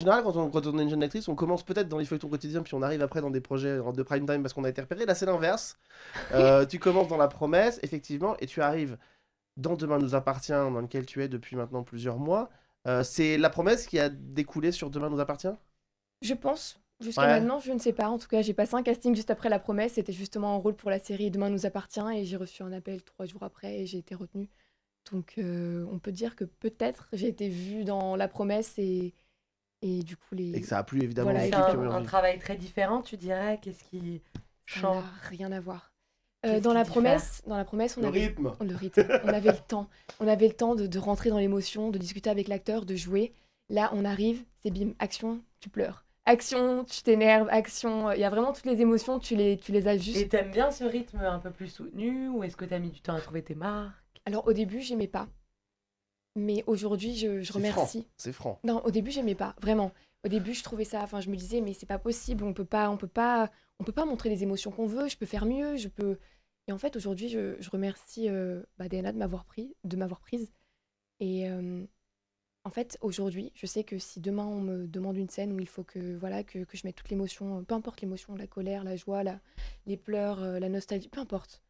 En général, quand on, est une jeune actrice, on commence peut-être dans les feuilletons quotidiens, puis on arrive après dans des projets de prime time parce qu'on a été repéré. Là, c'est l'inverse. Euh, tu commences dans La Promesse, effectivement, et tu arrives dans Demain nous appartient, dans lequel tu es depuis maintenant plusieurs mois. Euh, c'est La Promesse qui a découlé sur Demain nous appartient Je pense. Jusqu'à maintenant, je ne sais pas. En tout cas, j'ai passé un casting juste après La Promesse. C'était justement en rôle pour la série Demain nous appartient, et j'ai reçu un appel trois jours après, et j'ai été retenue. Donc, euh, on peut dire que peut-être j'ai été vue dans La Promesse et et du coup, les. Et ça a plu évidemment. c'est un, travail très différent, tu dirais. Qu'est-ce qui change Rien à voir. Euh, dans la promesse, dans la promesse, on avait le rythme, on avait le temps, on avait le temps de, rentrer dans l'émotion, de discuter avec l'acteur, de jouer. Là, on arrive, c'est bim, action, tu pleures. Action, tu t'énerves, action. Il y a vraiment toutes les émotions, tu les, tu les ajustes. Et t'aimes bien ce rythme un peu plus soutenu ou est-ce que t'as mis du temps à trouver tes marques Alors au début, j'aimais pas. Mais aujourd'hui, je, remercie. C'est franc. Non, au début, j'aimais pas, vraiment. Au début, je trouvais ça. Enfin, je me disais, mais c'est pas possible. On peut pas, on peut pas, on peut pas montrer les émotions qu'on veut. Je peux faire mieux. Je peux. Et en fait, aujourd'hui, je, remercie euh, bah, Diana de m'avoir pris, de m'avoir prise. Et euh, en fait, aujourd'hui, je sais que si demain on me demande une scène où il faut que voilà que, je mette toute l'émotion, peu importe l'émotion, la colère, la joie, la, les pleurs, euh, la nostalgie, peu importe,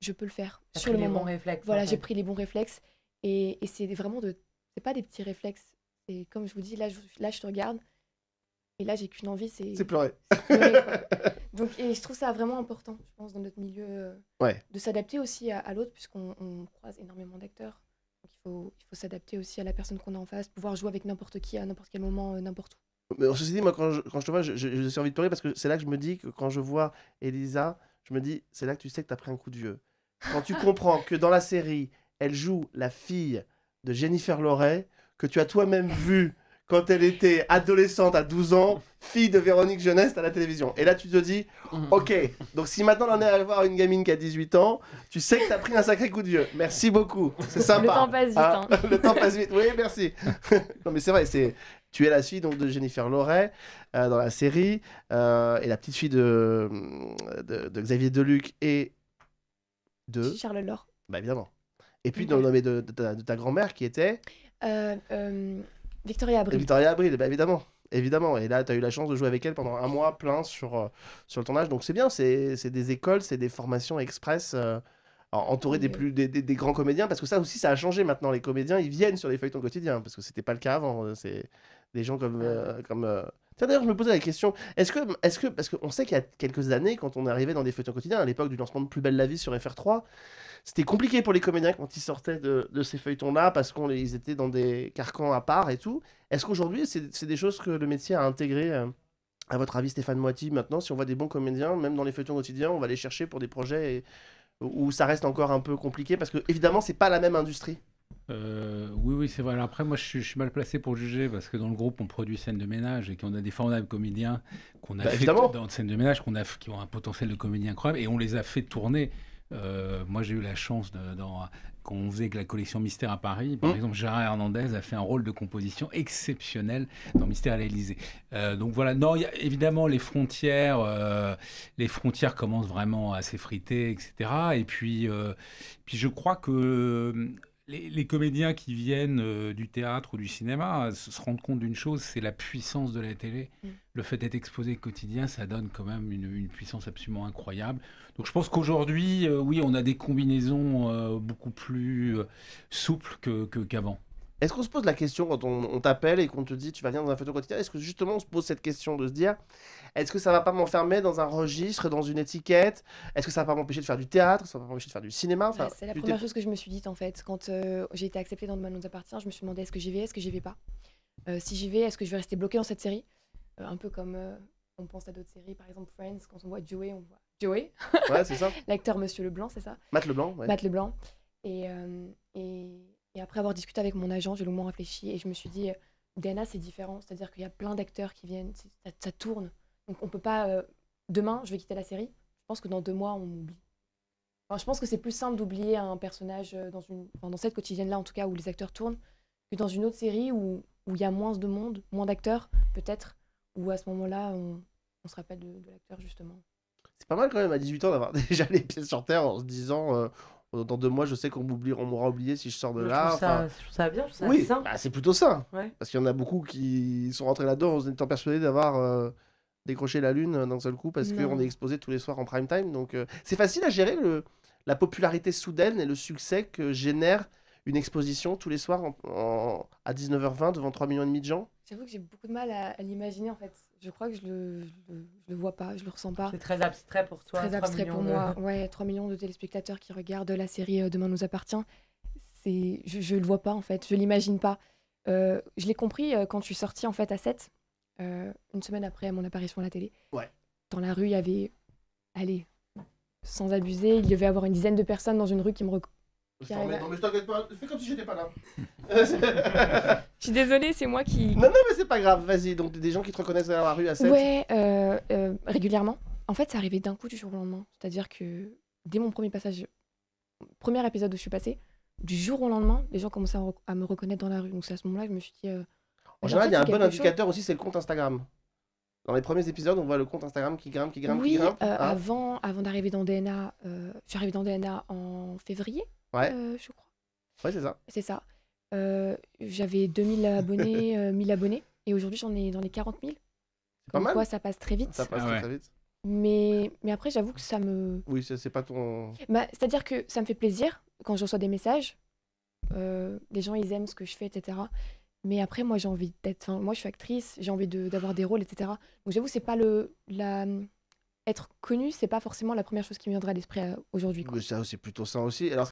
je peux le faire sur le moment. Réflexes, voilà, j'ai pris les bons réflexes et, c'est vraiment de. C'est pas des petits réflexes. Et comme je vous dis, là, je, là, je te regarde. Et là, j'ai qu'une envie, c'est. C'est pleurer. Donc, et je trouve ça vraiment important, je pense, dans notre milieu. Euh, de s'adapter aussi à, l'autre, puisqu'on croise énormément d'acteurs. il faut, il faut s'adapter aussi à la personne qu'on a en face, pouvoir jouer avec n'importe qui à n'importe quel moment, euh, n'importe où. Mais en ceci dit, moi, quand je, quand je te vois, j'ai je, je, envie de pleurer parce que c'est là que je me dis que quand je vois Elisa, je me dis, c'est là que tu sais que tu as pris un coup de vieux. Quand tu comprends que dans la série, elle joue la fille de Jennifer Loret, que tu as toi-même vue quand elle était adolescente à 12 ans, fille de Véronique Jeunesse à la télévision. Et là, tu te dis, mhm. ok, donc si maintenant on est à voir une gamine qui a 18 ans, tu sais que tu as pris un sacré coup de vieux. Merci beaucoup, c'est sympa. Le temps passe vite. Hein hein. Le temps passe vite, oui, merci. non, mais c'est vrai, c'est. Tu es la fille donc, de Jennifer Loret euh, dans la série, euh, et la petite fille euh, de, Xavier Deluc et de. Charles Laure. Bah évidemment. Et puis, dans le nom de, ta, grand-mère qui était euh, euh, Victoria Abril. Victoria Abril, bah, évidemment. Évidemment, et là, tu as eu la chance de jouer avec elle pendant un mois plein sur, euh, sur le tournage. Donc c'est bien, c'est des écoles, c'est des formations express entourées des, plus, grands comédiens, parce que ça aussi, ça a changé maintenant. Les comédiens, ils viennent sur les feuilletons quotidiens, parce que c'était pas le cas avant. C'est des gens comme, ah. comme D'ailleurs, je me posais la question, est-ce que, est que, parce qu'on sait qu'il y a quelques années, quand on arrivait dans des feuilletons quotidiens, à l'époque du lancement de Plus belle la vie sur FR3, c'était compliqué pour les comédiens quand ils sortaient de, ces feuilletons-là, parce qu'ils étaient dans des carcans à part et tout. Est-ce qu'aujourd'hui, c'est des choses que le métier a intégrées euh, à votre avis, Stéphane Moiti, maintenant, si on voit des bons comédiens, même dans les feuilletons quotidiens, on va les chercher pour des projets où ça reste encore un peu compliqué parce que, évidemment, c'est pas la même industrie. Euh, oui, oui, c'est vrai. après, moi, je suis, mal placé pour juger parce que dans le groupe, on produit scène de ménage et qu'on a des formidables comédiens qu'on a bah, fait dans scène de ménage, qu'on a, qui ont un potentiel de comédien incroyable et on les a fait tourner. Euh, moi, j'ai eu la chance de, quand on faisait avec la collection Mystère à Paris, par mmh. exemple, Gérard Hernandez a fait un rôle de composition exceptionnel dans Mystère à l'Élysée. Euh, donc voilà, non, évidemment, les frontières, les frontières commencent vraiment à s'effriter, etc. Et puis, puis je crois que les, comédiens qui viennent euh, du théâtre ou du cinéma euh, se rendent compte d'une chose, c'est la puissance de la télé. Mm. Le fait d'être exposé quotidien, ça donne quand même une, puissance absolument incroyable. Donc je pense qu'aujourd'hui, euh, oui, on a des combinaisons beaucoup plus souples qu'avant. Que, qu'avant. Est-ce qu'on se pose la question quand on, t'appelle et qu'on te dit tu vas venir dans un photo quotidien Est-ce que justement on se pose cette question de se dire est-ce que ça va pas m'enfermer dans un registre, dans une étiquette Est-ce que ça va pas m'empêcher de faire du théâtre Ça va pas m'empêcher de faire du cinéma bah, C'est la première chose que je me suis dit en fait. Quand euh, j'ai été acceptée dans le Manon appartient, je me suis demandé est-ce que j'y vais, est-ce que j'y vais pas euh, Si j'y vais, est-ce que je vais rester bloquée dans cette série euh, Un peu comme on pense à d'autres séries, par exemple Friends, quand on voit Joey, on voit Joey. Ouais, c'est ça. L'acteur Monsieur Leblanc, c'est ça Matt Leblanc, Matt Leblanc. Et, et et après avoir discuté avec mon agent, j'ai longuement réfléchi et je me suis dit, euh, DNA, c'est différent. C'est-à-dire qu'il y a plein d'acteurs qui viennent, ça, tourne. Donc on peut pas. Euh, demain, je vais quitter la série. Je pense que dans deux mois, on oublie. je pense que c'est plus simple d'oublier un personnage euh, dans, une, cette quotidienne-là, en tout cas, où les acteurs tournent, que dans une autre série où il y a moins de monde, moins d'acteurs, peut-être, où à ce moment-là, on, on, se rappelle de, l'acteur, justement. C'est pas mal quand même à 18 ans d'avoir déjà les pièces sur terre en se disant dans deux mois, je sais qu'on on m'aura oublié si je sors de là. ça, je trouve ça bien, je trouve ça bah, c'est plutôt ça Parce qu'il y en a beaucoup qui sont rentrés là-dedans en étant persuadés d'avoir euh, décroché la Lune euh, d'un seul coup parce qu'on est exposé tous les soirs en prime time. Donc euh, c'est facile à gérer le, la popularité soudaine et le succès que génère une exposition tous les soirs à 19h20 devant 3 millions et demi de gens. J'avoue que j'ai beaucoup de mal à l'imaginer en fait je crois que je le, le, vois pas, je le ressens pas. C'est très abstrait pour toi. Très abstrait pour moi. Ouais, 3 millions de téléspectateurs qui regardent la série euh, Demain nous appartient. C'est, je, ne le vois pas en fait, je l'imagine pas. Euh, je l'ai compris euh, quand je suis sortie en fait à 7, une semaine après mon apparition à la télé. Ouais. Dans la rue, il y avait, allez, sans abuser, il devait y avoir une dizaine de personnes dans une rue qui me, je non, mais je t'inquiète pas, fais comme si j'étais pas là. je suis désolée, c'est moi qui. Non, non, mais c'est pas grave, vas-y. Donc, des gens qui te reconnaissent dans la rue à 7 Ouais, euh, euh, régulièrement. En fait, ça arrivait d'un coup du jour au lendemain. C'est-à-dire que dès mon premier passage, premier épisode où je suis passée, du jour au lendemain, les gens commençaient à, me reconnaître dans la rue. Donc, c'est à ce moment-là que je me suis dit. Euh, en général, il y a un bon indicateur aussi, c'est le compte Instagram. Dans les premiers épisodes, on voit le compte Instagram qui grimpe, qui grimpe, oui, qui grimpe. Oui, ah. Avant, avant d'arriver dans DNA, euh, je suis arrivée dans DNA en février, Ouais. Euh, je crois. Ouais, c'est ça. C'est ça. Euh, j'avais 2000 abonnés, 1000 euh, abonnés, et aujourd'hui j'en ai dans les 40 000. C'est pas mal. Quoi, ça passe très vite. Ça passe ah très vite. Mais, mais après, j'avoue que ça me. Oui, c'est pas ton. Bah, c'est-à-dire que ça me fait plaisir quand je reçois des messages. les gens, ils aiment ce que je fais, etc. Mais après, moi, j'ai envie d'être. moi, je suis actrice, j'ai envie d'avoir des rôles, etc. Donc, j'avoue, c'est pas le. La... Être connu, c'est pas forcément la première chose qui me viendrait à l'esprit aujourd'hui. C'est plutôt ça aussi. Alors,